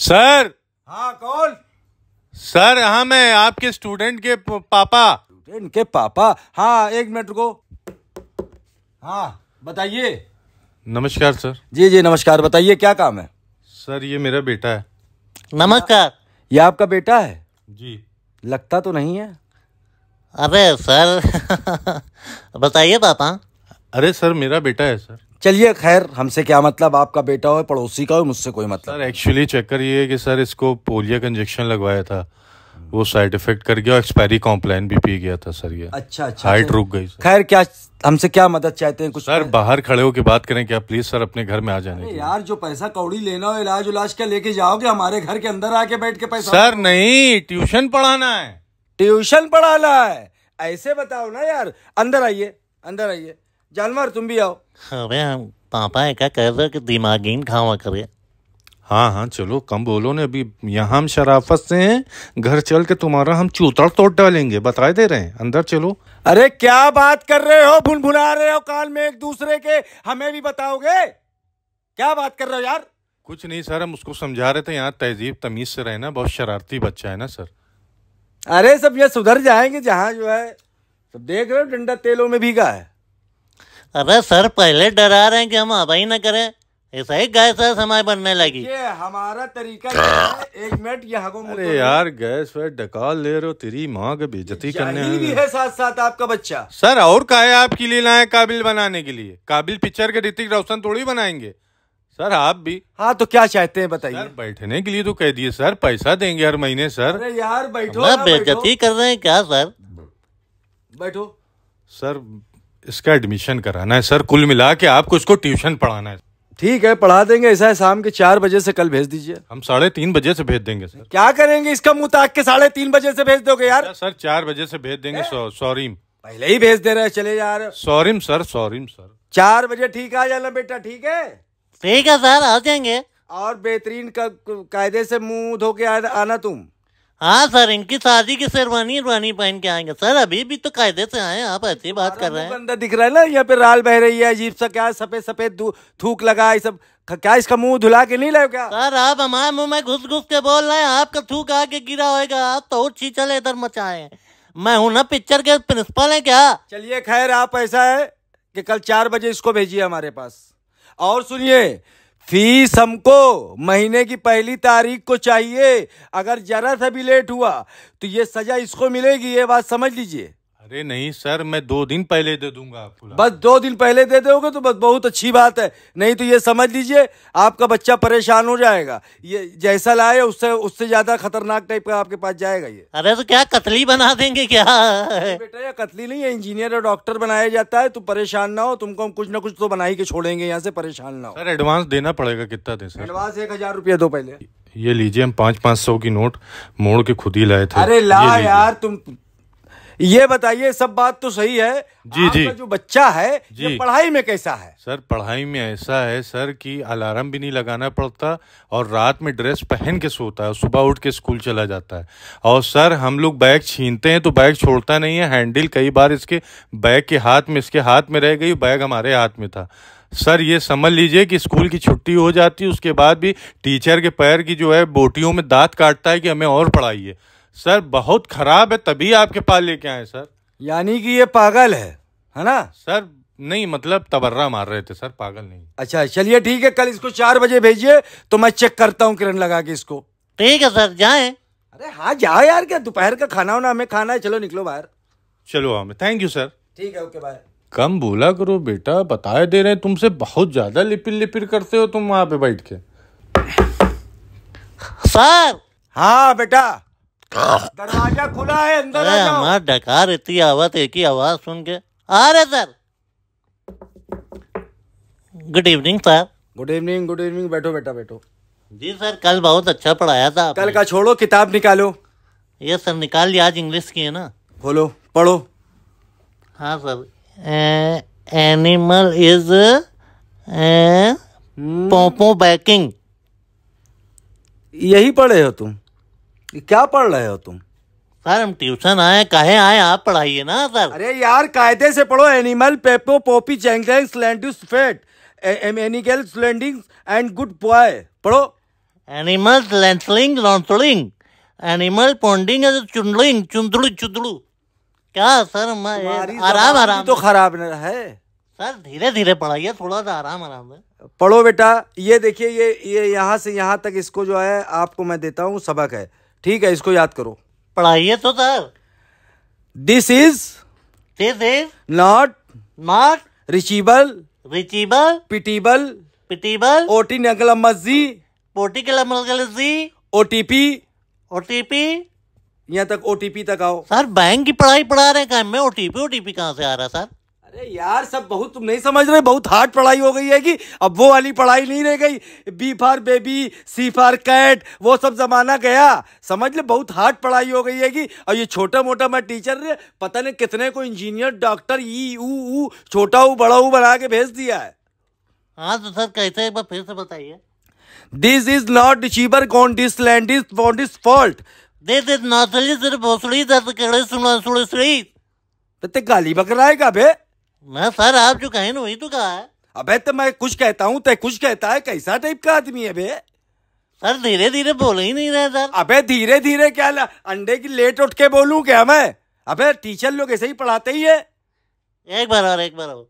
Sir हाँ कौन sir हाँ मैं आपके स्टूडेंट के पापा स्टूडेंट के पापा हाँ एक मिनट रुको हाँ बताइए नमस्कार सर जी जी नमस्कार बताइए क्या काम है सर ये मेरा बेटा है नमस्कार ये आपका बेटा है जी लगता तो नहीं है अरे सर बताइए पापा अरे सर मेरा बेटा है सर चलिए खैर हमसे क्या मतलब आपका बेटा हो पड़ोसी का हो मुझसे कोई मतलब सर एक्चुअली चक्कर ये है कि सर इसको पोलियो का इंजेक्शन लगवाया था वो साइड इफेक्ट कर गया एक्सपायरी कॉम्प्लाइन भी पी गया था सर ये अच्छा अच्छा हाइट अच्छा। रुक गई खैर क्या हमसे क्या मदद चाहते हैं कुछ सर बाहर खड़े होकर बात करें क्या प्लीज सर अपने घर में आ जाने यार जो पैसा कौड़ी लेना हो इलाज उलाज का लेके जाओगे हमारे घर के अंदर आके बैठ के पैसा सर नहीं ट्यूशन पढ़ाना है ट्यूशन पढ़ाना है ऐसे बताओ ना यार अंदर आइए अंदर आइए जानवर तुम भी आओ अरे हाँ पापा है क्या कह रहे कि दिमागी खावा करे हाँ हाँ चलो कम बोलो ने अभी यहाँ हम शराफत से हैं घर चल के तुम्हारा हम चूतड़ तोड़ डालेंगे बताए दे रहे हैं अंदर चलो अरे क्या बात कर रहे हो भुन भुना रहे हो कान में एक दूसरे के हमें भी बताओगे क्या बात कर रहे हो यार कुछ नहीं सर हम उसको समझा रहे थे यहाँ तहजीब तमीज से रहना बहुत शरारती बच्चा है ना सर अरे सब ये सुधर जाएंगे जहाँ जो है सब देख रहे हो डंडा तेलों में भीगा है अबे सर पहले डरा रहे हैं कि हम अभी ना करें ऐसा ही गैस वैस बनने लगी ये हमारा तरीका है एक मिनट यहाँ को अरे यार गैस वैस डकाल ले रहे हो तेरी माँ के बेजती करने भी है साथ साथ आपका बच्चा सर और का है आपके लिए लाए काबिल बनाने के लिए काबिल पिक्चर के ऋतिक रोशन थोड़ी बनाएंगे सर आप भी हाँ तो क्या चाहते हैं बताइए बैठने के लिए तो कह दिए सर पैसा देंगे हर महीने सर अरे यार बैठो बेजती कर रहे हैं क्या सर बैठो सर इसका एडमिशन कराना है सर कुल मिला के आपको इसको ट्यूशन पढ़ाना है ठीक है पढ़ा देंगे ऐसा है शाम के चार बजे से कल भेज दीजिए हम साढ़े तीन बजे से भेज देंगे सर क्या करेंगे इसका मुंह ताक के साढ़े तीन बजे से भेज दोगे यार सर चार बजे से भेज देंगे सॉरीम पहले ही भेज दे रहे हैं चले यार सॉरीम सर सॉरीम सर चार बजे ठीक आ जाना बेटा ठीक है ठीक है सर आ जाएंगे और बेहतरीन कायदे से मुंह धो के आना तुम हाँ सर इनकी शादी की शेरवानी इरवानी पहन के आएंगे सर अभी भी तो कायदे से आए आप ऐसी बात कर रहे हैं बंदा दिख रहा है ना यहाँ पे राल बह रही है अजीब सा क्या सफेद सफेद थूक लगा सब क्या इसका मुंह धुला के नहीं लाओ क्या सर आप हमारे मुंह में घुस घुस के बोल रहे हैं आपका थूक आके गिरा होगा आप तो और चीचल इधर मचाए मैं हूँ ना पिक्चर के प्रिंसिपल है क्या चलिए खैर आप ऐसा है की कल चार बजे इसको भेजिए हमारे पास और सुनिए फीस हमको महीने की पहली तारीख को चाहिए अगर ज़रा सा भी लेट हुआ तो ये सज़ा इसको मिलेगी ये बात समझ लीजिए अरे नहीं सर मैं दो दिन पहले दे दूंगा आपको बस दो दिन पहले दे दोगे तो बस बहुत अच्छी बात है नहीं तो ये समझ लीजिए आपका बच्चा परेशान हो जाएगा ये जैसा लाए उससे उससे ज्यादा खतरनाक टाइप का आपके पास जाएगा ये अरे तो क्या कतली बना देंगे क्या बेटा ये कतली नहीं है इंजीनियर और डॉक्टर बनाया जाता है तुम परेशान ना हो तुमको हम कुछ ना कुछ तो बनाई के छोड़ेंगे यहाँ से परेशान ना हो सर एडवांस देना पड़ेगा कितना दे सर एडवांस एक हजार रुपया दो पहले ये लीजिए हम पाँच पाँच सौ की नोट मोड़ के खुद ही लाए थे अरे ला यार तुम ये बताइए सब बात तो सही है जी जी जो बच्चा है ये पढ़ाई में कैसा है सर पढ़ाई में ऐसा है सर कि अलार्म भी नहीं लगाना पड़ता और रात में ड्रेस पहन के सोता है सुबह उठ के स्कूल चला जाता है और सर हम लोग बैग छीनते हैं तो बैग छोड़ता नहीं है हैंडल कई बार इसके बैग के हाथ में इसके हाथ में रह गई बैग हमारे हाथ में था सर ये समझ लीजिए कि स्कूल की छुट्टी हो जाती है उसके बाद भी टीचर के पैर की जो है बोटियों में दांत काटता है कि हमें और पढ़ाइए सर बहुत खराब है तभी आपके पास लेके आए सर यानी कि ये पागल है है ना सर नहीं मतलब तबर्रा मार रहे थे सर पागल नहीं अच्छा चलिए ठीक है कल इसको चार बजे भेजिए तो मैं चेक करता हूँ किरण लगा के इसको ठीक है सर जाए अरे हाँ जाओ यार क्या दोपहर का खाना होना हमें खाना है चलो निकलो बाहर चलो हमें थैंक यू सर ठीक है ओके बाय कम बोला करो बेटा बताए दे रहे तुमसे बहुत ज्यादा लिपिर लिपिर करते हो तुम वहां पे बैठ के सर हाँ बेटा दरवाजा खुला है अंदर आ जाओ हमारा डकार इतनी आवाज एक ही आवाज सुन के आ रहे sir good evening sir good evening good evening बैठो बेटा बैठो जी सर कल बहुत अच्छा पढ़ाया था कल का छोड़ो किताब निकालो ये सर निकाल लिया आज इंग्लिश की है ना खोलो पढ़ो हाँ सर ए, एनिमल इज पोपो बैकिंग यही पढ़े हो तुम क्या पढ़ रहे हो तुम सर हम ट्यूशन आए कहे आए आप पढ़ाइए ना सर अरे यार कायदे से पढ़ो एनिमल पेपो पोपी फेट एनिगल स्लैंडिंग एंड गुड बॉय पढ़ो एनिमल लैंसलिंग लॉन्सलिंग एनिमल पॉन्डिंग चुनलिंग चुंदड़ू चुंदड़ू क्या सर मैं तो आराम आराम तो खराब है सर धीरे धीरे पढ़ाइए थोड़ा सा आराम आराम है पढ़ो बेटा ये देखिए ये ये यहाँ से यहाँ तक इसको जो है आपको मैं देता हूँ सबक है ठीक है इसको याद करो पढ़ाइए तो sir this is this is not not reachable reachable पिटीबल पिटीबल ओटी नकल मस्जी पोटी कलमजी ओटीपी ओटीपी यहाँ तक ओटीपी तक आओ सर बैंक की पढ़ाई पढ़ा रहे हैं काम में ओटीपी ओटीपी कहाँ से आ रहा है सर अरे यार सब बहुत तुम नहीं समझ रहे बहुत हार्ड पढ़ाई हो गई है कि अब वो वाली पढ़ाई नहीं रह गई B for baby C for cat वो सब जमाना गया समझ ले बहुत हार्ड पढ़ाई हो गई है कि और ये छोटा मोटा मैं टीचर पता नहीं कितने को इंजीनियर डॉक्टर ई ऊ छोटा ऊ बड़ा ऊ बना के भेज दिया है हाँ तो सर कहते हैं फिर से बताइए दिस इज नॉट डिशीबर कॉन this land is bond is fault this is not सिर्फ भोसड़ी दर्द कड़े सुना सुड़ी तो ते गाली बकराएगा बे मैं सर आप जो कहे ना वही तो कहा है अबे तो मैं कुछ कहता हूँ तो कुछ कहता है कैसा टाइप का आदमी है बे सर धीरे धीरे बोल ही नहीं रहे सर अबे धीरे धीरे क्या ला? अंडे की लेट उठ के बोलू क्या मैं अबे टीचर लोग ऐसे ही पढ़ाते ही है एक बार और एक बार और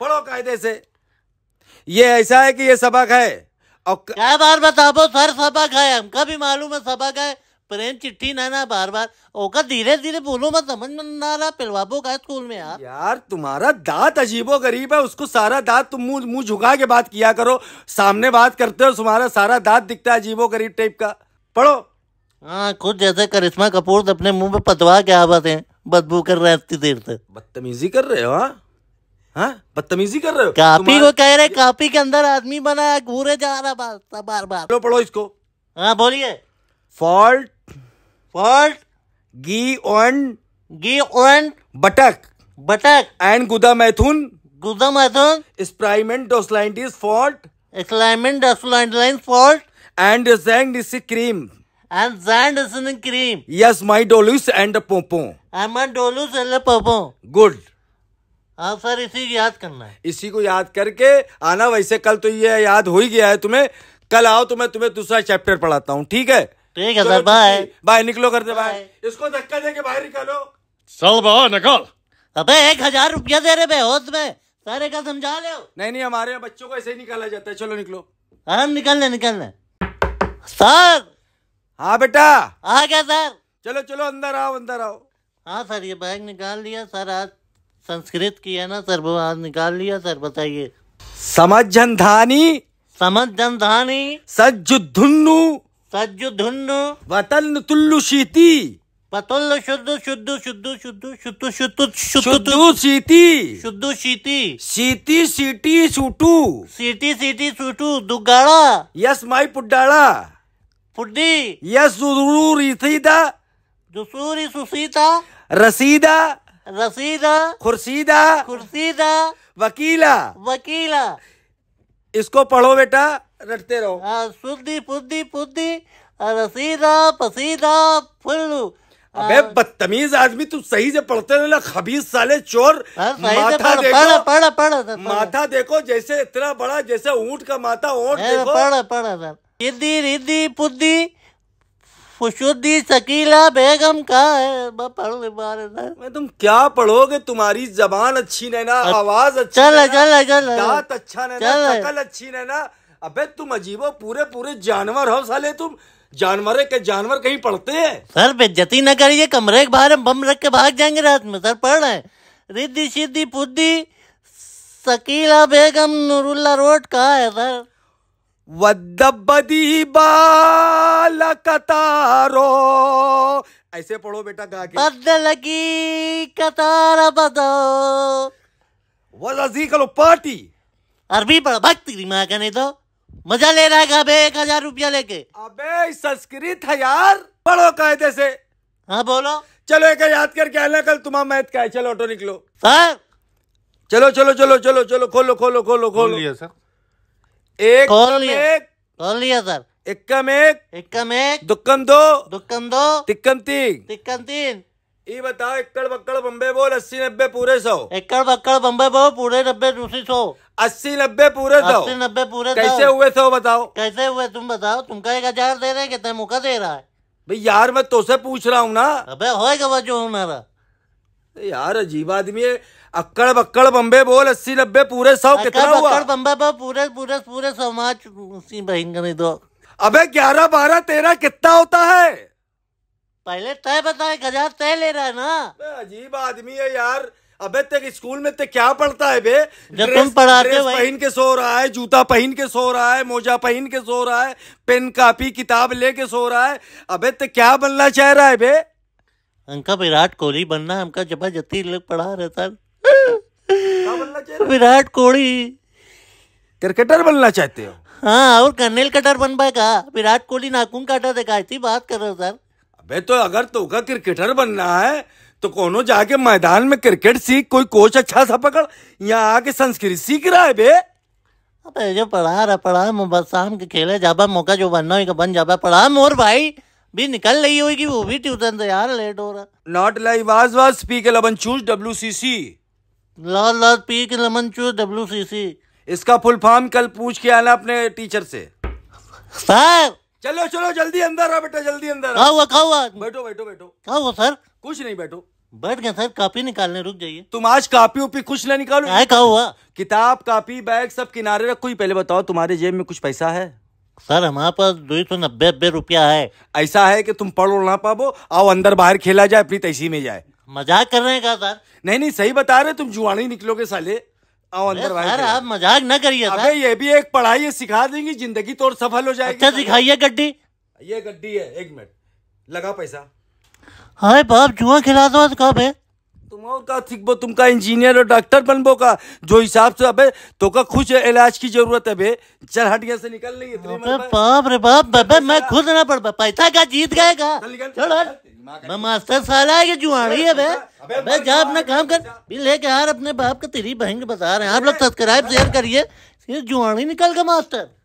पढ़ो कायदे से ये ऐसा है कि ये सबक है और क... क्या बार बताओ सर सबक है हमका भी मालूम है सबक है प्रेम चिट्ठी ना ना बार बार ओका धीरे धीरे बोलो मत समझ में ना रहा पिलवाबो का स्कूल में यार यार तुम्हारा दांत अजीबो गरीब है उसको सारा दांत तुम मुंह मुंह झुका के बात किया करो सामने बात करते हो तुम्हारा सारा दांत दिखता है अजीबो गरीब टाइप का पढ़ो हाँ खुद जैसे करिश्मा कपूर तो अपने मुंह में पतवा के आवाज है बदबू कर रहे इतनी देर से बदतमीजी कर रहे हो हाँ? हाँ बदतमीजी कर रहे हो कापी को कह रहे कापी के अंदर आदमी बना घूरे जा रहा बार बार तो पढ़ो इसको हाँ बोलिए फॉल्ट फर्ट गी ऑन गी ऑन बटक बटक एंड गुदा मैथुन गुदा मैथुन स्प्राइमेंट डोसलाइंट इज फॉल्ट स्प्राइमेंट डोसलाइंट लाइन फॉल्ट एंड जैंड क्रीम एंड जैंड क्रीम यस माय डोलूस एंड पोपो आई माय डोलूस एंड पोपो गुड हाँ सर इसी को याद करना है इसी को याद करके आना वैसे कल तो ये याद हो ही गया है तुम्हें कल आओ तो मैं तुम्हें दूसरा चैप्टर पढ़ाता हूँ ठीक है ठीक है सर बाय बाय निकलो करते बाय इसको धक्का दे के बाहर निकालो चल बाबा निकल अबे एक हजार रुपया दे रहे होश में सारे का समझा ले नहीं नहीं हमारे बच्चों को ऐसे ही निकाला जाता है चलो निकलो हाँ निकलने निकलने सर हाँ बेटा आ गया सर चलो चलो अंदर आओ अंदर आओ हाँ सर ये बैग निकाल लिया सर आज संस्कृत की है ना सर वो आज निकाल लिया सर बताइए समझ जन धानी समझ जन धानी सज्जु धुन्नू तजुधुन वतन तुल्लु शीति पतुल्लु शुद्ध शुद्ध शुद्ध शुद्ध शुद्ध शुद्ध शुद्ध शीति शुद्ध शीति शीति सीटी सूटू सीटी सीटी सूटू दुगाड़ा यस माई पुड्डाड़ा पुड्डी यस दुरू रीसीदा दुसूरी सुसीता रसीदा रसीदा खुर्सीदा खुर्सीदा वकीला वकीला इसको पढ़ो बेटा रटते रहो सुधी पुद्दी पुद्दी रसीदा पसीदा फुल्लू अबे बदतमीज आदमी तू सही से पढ़ते रहना खबीज साले चोर माथा देखो पढ़, पढ़, पढ़, माथा देखो जैसे इतना बड़ा जैसे ऊंट का माथा ऊंट देखो पढ़ पढ़ रिद्धि रिद्धि पुद्धि खुशुद्दी सकीला बेगम का है पढ़ मैं तुम क्या पढ़ोगे तुम्हारी जबान अच्छी नहीं ना आवाज अच्छी चल चल चल दांत अच्छा नहीं ना शक्ल अच्छी नहीं ना अबे तुम अजीबो पूरे पूरे जानवर हो साले तुम जानवर के जानवर कहीं पढ़ते हैं सर बेजती न करिए कमरे के बाहर बम रख के भाग जाएंगे रात में सर पढ़ रहे रिद्धि सिद्धि बुद्धि सकीला बेगम नूरुल्ला रोड कहा है सर वद्दबदी बाल कतारो ऐसे पढ़ो बेटा गा के लगी कतार बदो वजी कलो पार्टी अरबी पढ़ भक्ति दिमाग नहीं तो मजा ले रहा है अबे एक हजार रुपया लेके अबे संस्कृत है यार पढ़ो कायदे से हाँ बोलो चलो एक याद करके आना कल तुम्हारा मैथ का है चलो ऑटो निकलो सर हाँ। चलो चलो चलो चलो चलो खोलो खोलो खोलो खोलो लिया सर एक खोल लिया लिया सर एक कम एक कम एक दुक्कम दो दुक्कम दो तिक्कम तीन तिक्कम तीन ये बताओ एकड़ बक्कड़ बम्बे बोल अस्सी नब्बे पूरे सौ एकड़ बक्कड़ बम्बे बोल पूरे नब्बे दूसरी सौ अस्सी नब्बे पूरे सौ अस्सी नब्बे पूरे कैसे हुए सौ बताओ कैसे हुए तुम बताओ तुम का एक हजार दे रहे कितने मौका दे रहा है भाई यार मैं तो से पूछ रहा हूँ ना अबे होएगा वजो हमारा यार अजीब आदमी है अक्कड़ बक्कड़ बम्बे बोल अस्सी नब्बे पूरे सौ कितना हुआ अक्कड़ बम्बे बोल पूरे पूरे पूरे सौ समाज उसी बहन दो अबे ग्यारह बारह तेरह कितना होता है पहले तय बताए गजा तय ले रहा है ना अजीब आदमी है यार अबे तक स्कूल में ते क्या पढ़ता है बे जब तुम पढ़ाते हो पहन के सो रहा है जूता पहन के सो रहा है मोजा पहन के सो रहा है पेन कापी किताब लेके सो रहा है अबे ते क्या बनना चाह रहा है बे हमका विराट कोहली बनना हमका जती लोग पढ़ा रहे सर विराट कोहली क्रिकेटर बनना चाहते हो हाँ और कर्नेल कटर बन पाएगा विराट कोहली नाखून काटा देखा थी बात कर रहे हो सर बे तो अगर तो का क्रिकेटर बनना है तो कोनो जाके मैदान में क्रिकेट सीख कोई कोच अच्छा सा पकड़ यहाँ आके संस्कृत सीख रहा है बे अबे जो पढ़ा रहा पढ़ा बस शाम के खेले जाबा मौका जो बनना होगा बन जाबा पढ़ा मोर भाई भी निकल रही होगी वो भी ट्यूशन तो यार लेट हो रहा not live was was speak eleven choose W C C lord lord peak lemon choose W C C इसका फुल फॉर्म कल पूछ के आना अपने टीचर से सर चलो चलो जल्दी अंदर आ बेटा जल्दी अंदर क्या हुआ क्या हुआ बैठो बैठो बैठो क्या हुआ सर कुछ नहीं बैठो बैठ गए सर कापी निकालने रुक जाइए तुम आज कापी उपी कुछ ना निकालो क्या कहा हुआ किताब कापी बैग सब किनारे रखो ही पहले बताओ तुम्हारे जेब में कुछ पैसा है सर हमारे पास दो सौ नब्बे नब्बे रुपया है ऐसा है कि तुम पढ़ो ना पाबो आओ अंदर बाहर खेला जाए अपनी तैसी में जाए मजाक कर रहे हैं क्या सर नहीं नहीं सही बता रहे तुम जुआनी निकलोगे साले आओ अंदर भाई आप मजाक ना करिए अबे ये भी एक पढ़ाई है सिखा देंगी जिंदगी तो और सफल हो जाएगी अच्छा सिखाइए गड्डी ये गड्डी है एक मिनट लगा पैसा हाय बाप जुआ खिला दो आज कब है तुम और का थिकबो तुम का इंजीनियर और डॉक्टर बनबो का जो हिसाब से अबे तो का खुश इलाज की जरूरत है बे चल हटिया से निकल लेंगे बाप रे बाप मैं खुद ना पड़ पैसा का जीत गएगा चल मैं मास्टर साला है कि जुआड़ी है बे बे जा अपना काम कर बिल लेके यार अपने बाप का तेरी बहन बता रहे हैं आप लोग सब्सक्राइब शेयर करिए जुआड़ी निकल गए मास्टर